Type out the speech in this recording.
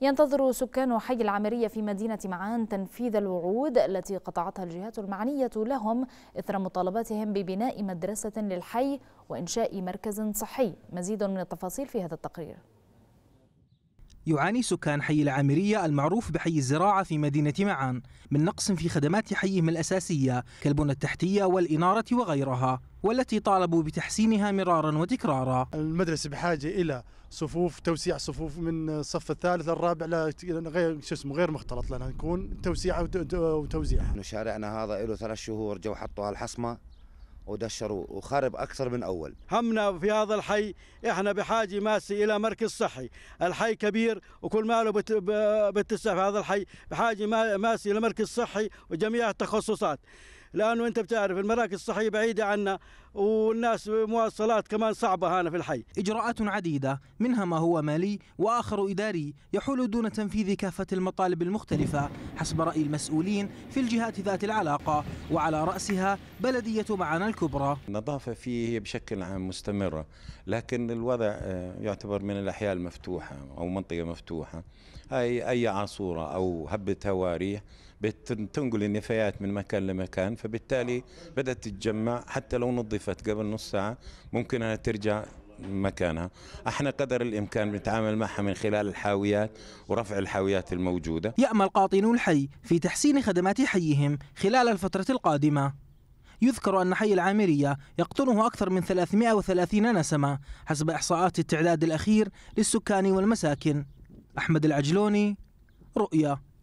ينتظر سكان حي العمرية في مدينة معان تنفيذ الوعود التي قطعتها الجهات المعنية لهم إثر مطالباتهم ببناء مدرسة للحي وإنشاء مركز صحي مزيد من التفاصيل في هذا التقرير يعاني سكان حي العامرية المعروف بحي الزراعة في مدينة معان من نقص في خدمات حيهم الأساسية كالبنى التحتية والإنارة وغيرها والتي طالبوا بتحسينها مرارا وتكرارا المدرسة بحاجة إلى صفوف توسيع صفوف من الصف الثالث للرابع غير شو اسمه غير مختلط لنا نكون توسيعها وتوزيعها شارعنا هذا له ثلاث شهور جو حطوا هالحصمة ودشر وخرب اكثر من اول همنا في هذا الحي احنا بحاجه ماسه الى مركز صحي الحي كبير وكل ماله بتسع في هذا الحي بحاجه ماسه الى مركز صحي وجميع التخصصات لانه انت بتعرف المراكز الصحيه بعيده عنا والناس مواصلات كمان صعبة هنا في الحي إجراءات عديدة منها ما هو مالي وآخر إداري يحول دون تنفيذ كافة المطالب المختلفة حسب رأي المسؤولين في الجهات ذات العلاقة وعلى رأسها بلدية معانا الكبرى النظافة فيه بشكل عام مستمرة لكن الوضع آه، يعتبر من الأحياء المفتوحة أو منطقة مفتوحة أي أي عاصورة أو هبة هواء بتنقل النفايات من مكان لمكان فبالتالي بدأت تتجمع حتى لو نظف توقفت قبل نص ساعة ممكن أنها ترجع مكانها احنا قدر الامكان بنتعامل معها من خلال الحاويات ورفع الحاويات الموجوده يامل قاطنو الحي في تحسين خدمات حيهم خلال الفتره القادمه يذكر أن حي العامرية يقطنه أكثر من 330 نسمة حسب إحصاءات التعداد الأخير للسكان والمساكن أحمد العجلوني رؤيا